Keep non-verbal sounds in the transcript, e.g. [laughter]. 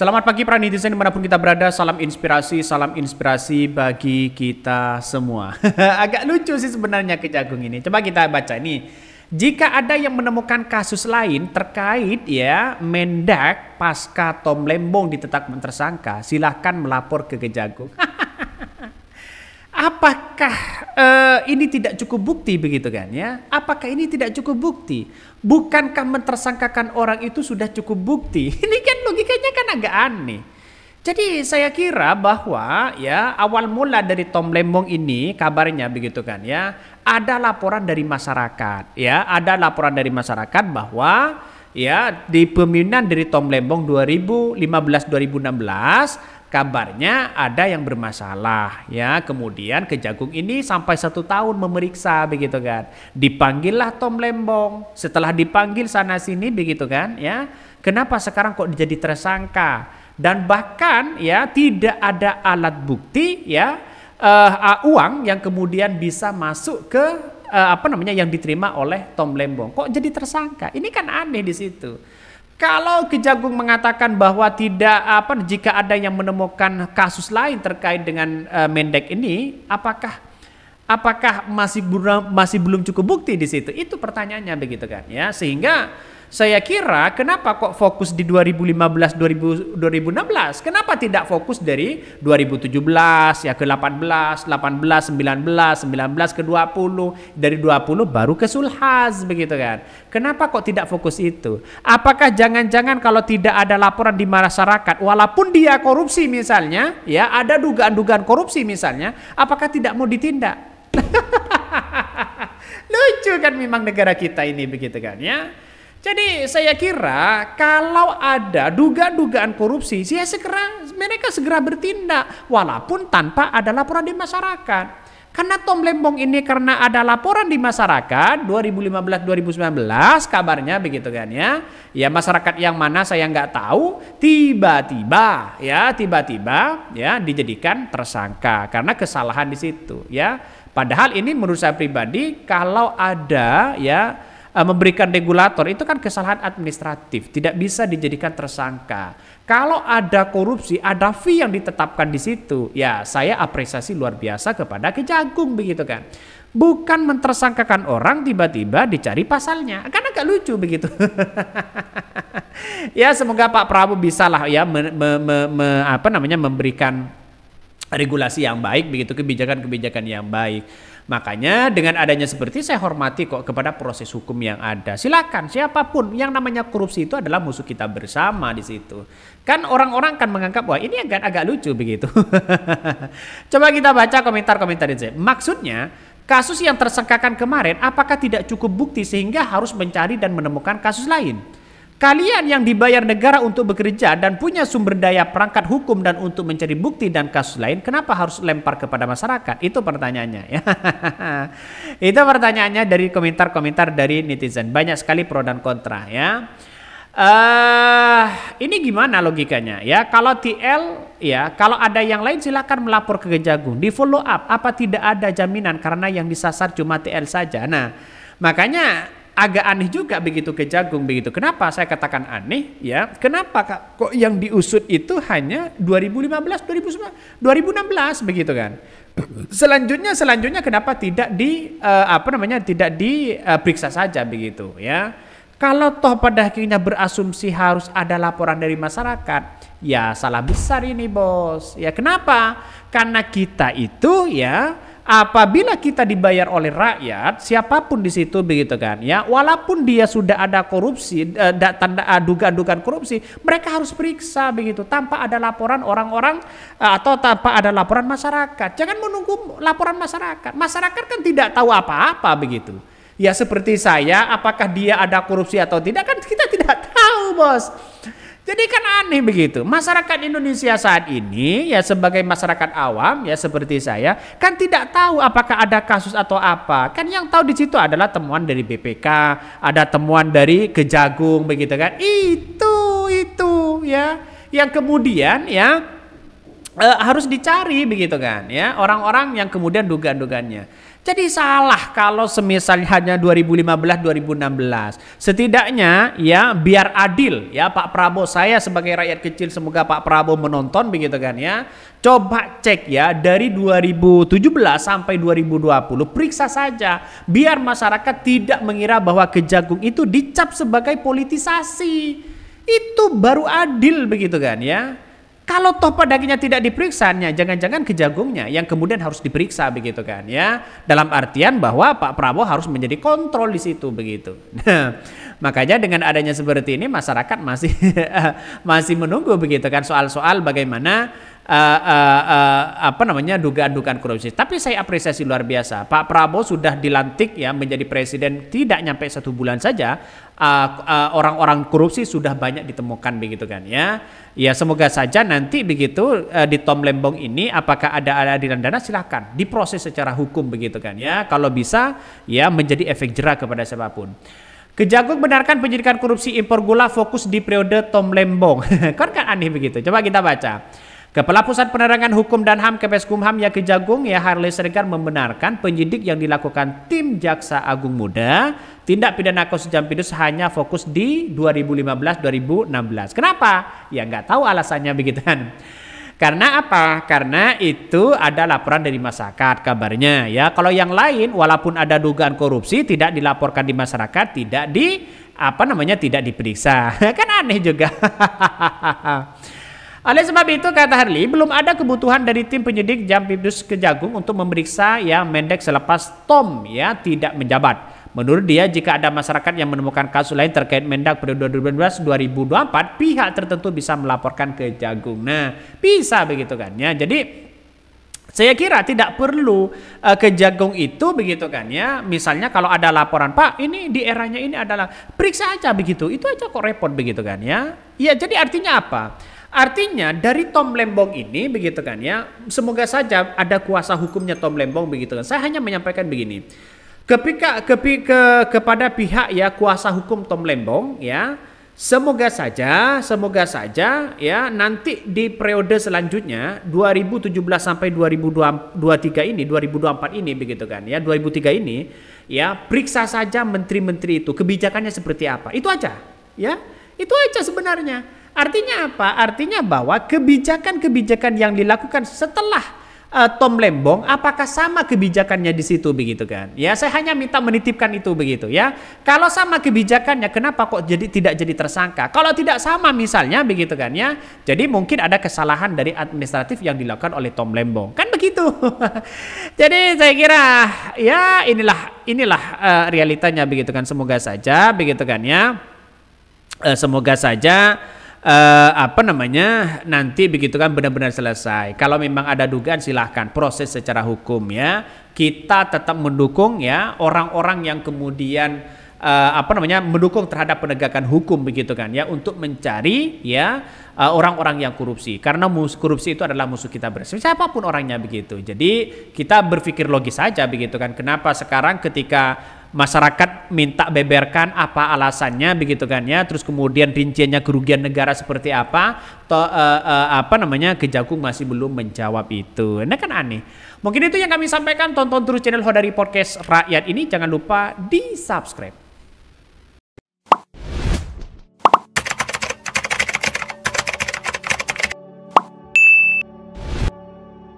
Selamat pagi para netizen dimanapun kita berada, salam inspirasi, salam inspirasi bagi kita semua. [laughs] Agak lucu sih sebenarnya kejagung ini, coba kita baca ini. Jika ada yang menemukan kasus lain terkait ya mendak pasca Tom Lembong ditetapkan tersangka, silahkan melapor ke kejagung. [laughs] Apakah uh, ini tidak cukup bukti begitu kan ya? Apakah ini tidak cukup bukti? Bukankah mentersangkakan orang itu sudah cukup bukti? [laughs] ini kan logikanya kan agak aneh. Jadi saya kira bahwa ya awal mula dari Tom Lembong ini kabarnya begitu kan ya ada laporan dari masyarakat ya ada laporan dari masyarakat bahwa ya di pemimpinan dari Tom Lembong 2015 2016 kabarnya ada yang bermasalah ya kemudian kejagung ini sampai satu tahun memeriksa begitu kan dipanggillah Tom Lembong setelah dipanggil sana sini begitu kan ya kenapa sekarang kok jadi tersangka dan bahkan ya tidak ada alat bukti ya uh, uang yang kemudian bisa masuk ke uh, apa namanya yang diterima oleh Tom Lembong kok jadi tersangka ini kan aneh di situ kalau Kejagung mengatakan bahwa tidak apa jika ada yang menemukan kasus lain terkait dengan uh, Mendek ini, apakah apakah masih belum masih belum cukup bukti di situ? Itu pertanyaannya begitu kan ya. Sehingga saya kira kenapa kok fokus di 2015 2000, 2016? Kenapa tidak fokus dari 2017 ya ke 18, 18, 19, 19 ke 20, dari 20 baru ke sulhas begitu kan. Kenapa kok tidak fokus itu? Apakah jangan-jangan kalau tidak ada laporan di masyarakat walaupun dia korupsi misalnya ya ada dugaan-dugaan korupsi misalnya, apakah tidak mau ditindak? [laughs] Lucu kan memang negara kita ini begitu kan ya. Jadi saya kira kalau ada dugaan-dugaan korupsi, ya segera mereka segera bertindak walaupun tanpa ada laporan di masyarakat. Karena Tom Lembong ini karena ada laporan di masyarakat 2015-2019 kabarnya begitu kan ya. Ya masyarakat yang mana saya nggak tahu tiba-tiba ya tiba-tiba ya dijadikan tersangka karena kesalahan di situ ya. Padahal ini menurut saya pribadi kalau ada ya uh, memberikan regulator itu kan kesalahan administratif, tidak bisa dijadikan tersangka. Kalau ada korupsi, ada fee yang ditetapkan di situ, ya saya apresiasi luar biasa kepada Kejagung begitu kan. Bukan mentersangkakan orang tiba-tiba dicari pasalnya, karena agak lucu begitu. [laughs] ya semoga Pak Prabowo bisalah ya me, me, me, me, apa namanya memberikan regulasi yang baik begitu kebijakan-kebijakan yang baik. Makanya dengan adanya seperti saya hormati kok kepada proses hukum yang ada. Silakan siapapun yang namanya korupsi itu adalah musuh kita bersama di situ. Kan orang-orang kan menganggap wah ini agak agak lucu begitu. [laughs] Coba kita baca komentar-komentar itu. Maksudnya kasus yang tersangkakan kemarin apakah tidak cukup bukti sehingga harus mencari dan menemukan kasus lain? Kalian yang dibayar negara untuk bekerja dan punya sumber daya perangkat hukum dan untuk mencari bukti dan kasus lain, kenapa harus lempar kepada masyarakat? Itu pertanyaannya. Ya. [laughs] Itu pertanyaannya dari komentar-komentar dari netizen. Banyak sekali pro dan kontra ya. Uh, ini gimana logikanya ya? Kalau TL ya, kalau ada yang lain silakan melapor ke Kejagung. Di follow up apa tidak ada jaminan karena yang disasar cuma TL saja. Nah, makanya agak aneh juga begitu ke jagung begitu. Kenapa saya katakan aneh ya? Kenapa Kak, kok yang diusut itu hanya 2015, 2019, 2016 begitu kan? Selanjutnya selanjutnya kenapa tidak di uh, apa namanya? tidak diperiksa eh, uh, saja begitu ya. Kalau toh pada akhirnya berasumsi harus ada laporan dari masyarakat, ya salah besar ini bos. Ya kenapa? Karena kita itu ya apabila kita dibayar oleh rakyat siapapun di situ begitu kan ya walaupun dia sudah ada korupsi uh, tanda eh, dugaan-dugaan korupsi mereka harus periksa begitu tanpa ada laporan orang-orang uh, atau tanpa ada laporan masyarakat jangan menunggu laporan masyarakat masyarakat kan tidak tahu apa-apa begitu ya seperti saya apakah dia ada korupsi atau tidak kan kita tidak tahu bos jadi kan aneh begitu. Masyarakat Indonesia saat ini ya sebagai masyarakat awam ya seperti saya kan tidak tahu apakah ada kasus atau apa. Kan yang tahu di situ adalah temuan dari BPK, ada temuan dari Kejagung begitu kan. Itu itu ya yang kemudian ya eh, harus dicari begitu kan ya orang-orang yang kemudian dugaan-dugaannya. Jadi salah kalau semisal hanya 2015-2016. Setidaknya ya biar adil ya Pak Prabowo saya sebagai rakyat kecil semoga Pak Prabowo menonton begitu kan ya. Coba cek ya dari 2017 sampai 2020 periksa saja biar masyarakat tidak mengira bahwa kejagung itu dicap sebagai politisasi. Itu baru adil begitu kan ya. Kalau toh pedagingnya tidak diperiksanya, jangan-jangan kejagungnya yang kemudian harus diperiksa begitu kan ya. Dalam artian bahwa Pak Prabowo harus menjadi kontrol di situ begitu. [laughs] Nah, makanya dengan adanya seperti ini masyarakat masih [laughs] masih menunggu begitu kan soal-soal bagaimana uh, uh, uh, apa namanya dugaan-dugaan korupsi. Tapi saya apresiasi luar biasa. Pak Prabowo sudah dilantik ya menjadi presiden tidak nyampe satu bulan saja orang-orang uh, uh, korupsi sudah banyak ditemukan begitu kan ya. Ya semoga saja nanti begitu uh, di Tom Lembong ini apakah ada aliran dana silahkan diproses secara hukum begitu kan ya. Kalau bisa ya menjadi efek jerah kepada siapapun. Kejagung benarkan penyidikan korupsi impor gula fokus di periode Tom Lembong. [laughs] kan kan aneh begitu. Coba kita baca. Kepala Pusat Penerangan Hukum dan HAM Kepeskumham ya Jagung ya Harley Siregar membenarkan penyidik yang dilakukan tim Jaksa Agung Muda tindak pidana kos Jampidus hanya fokus di 2015-2016. Kenapa? Ya nggak tahu alasannya begitu kan. Karena apa? Karena itu ada laporan dari masyarakat kabarnya ya. Kalau yang lain walaupun ada dugaan korupsi tidak dilaporkan di masyarakat, tidak di apa namanya tidak diperiksa. [laughs] kan aneh juga. [laughs] Oleh sebab itu kata Harley, belum ada kebutuhan dari tim penyidik Jampidus Kejagung untuk memeriksa ya Mendek selepas Tom ya tidak menjabat. Menurut dia, jika ada masyarakat yang menemukan kasus lain terkait Mendak periode 2012-2024, pihak tertentu bisa melaporkan ke Jagung. Nah, bisa begitu kan ya. Jadi saya kira tidak perlu uh, ke jagung itu begitu kan ya. Misalnya kalau ada laporan, Pak, ini di eranya ini adalah periksa aja begitu. Itu aja kok repot begitu kan ya. Ya, jadi artinya apa? Artinya dari Tom Lembong ini begitu kan ya, semoga saja ada kuasa hukumnya Tom Lembong begitu kan. Saya hanya menyampaikan begini. Ketika kepi, ke, kepada pihak ya kuasa hukum Tom Lembong ya, semoga saja semoga saja ya nanti di periode selanjutnya 2017 sampai 2023 ini 2024 ini begitu kan ya 2003 ini ya periksa saja menteri-menteri itu kebijakannya seperti apa. Itu aja ya. Itu aja sebenarnya. Artinya apa? Artinya bahwa kebijakan-kebijakan yang dilakukan setelah uh, Tom Lembong apakah sama kebijakannya di situ begitu kan? Ya, saya hanya minta menitipkan itu begitu ya. Kalau sama kebijakannya kenapa kok jadi tidak jadi tersangka? Kalau tidak sama misalnya begitu kan ya. Jadi mungkin ada kesalahan dari administratif yang dilakukan oleh Tom Lembong. Kan begitu. [laughs] jadi saya kira ya inilah inilah uh, realitanya begitu kan semoga saja begitu kan ya. Uh, semoga saja eh, apa namanya nanti begitu kan benar-benar selesai. Kalau memang ada dugaan silahkan proses secara hukum ya. Kita tetap mendukung ya orang-orang yang kemudian eh, apa namanya mendukung terhadap penegakan hukum begitu kan ya untuk mencari ya eh, orang-orang yang korupsi karena musuh korupsi itu adalah musuh kita bersama siapapun orangnya begitu. Jadi kita berpikir logis saja begitu kan. Kenapa sekarang ketika masyarakat minta beberkan apa alasannya begitu kan ya terus kemudian rinciannya kerugian negara seperti apa to, uh, uh, apa namanya Kejagung masih belum menjawab itu ini nah, kan aneh mungkin itu yang kami sampaikan tonton terus channel Hodari Podcast Rakyat ini jangan lupa di subscribe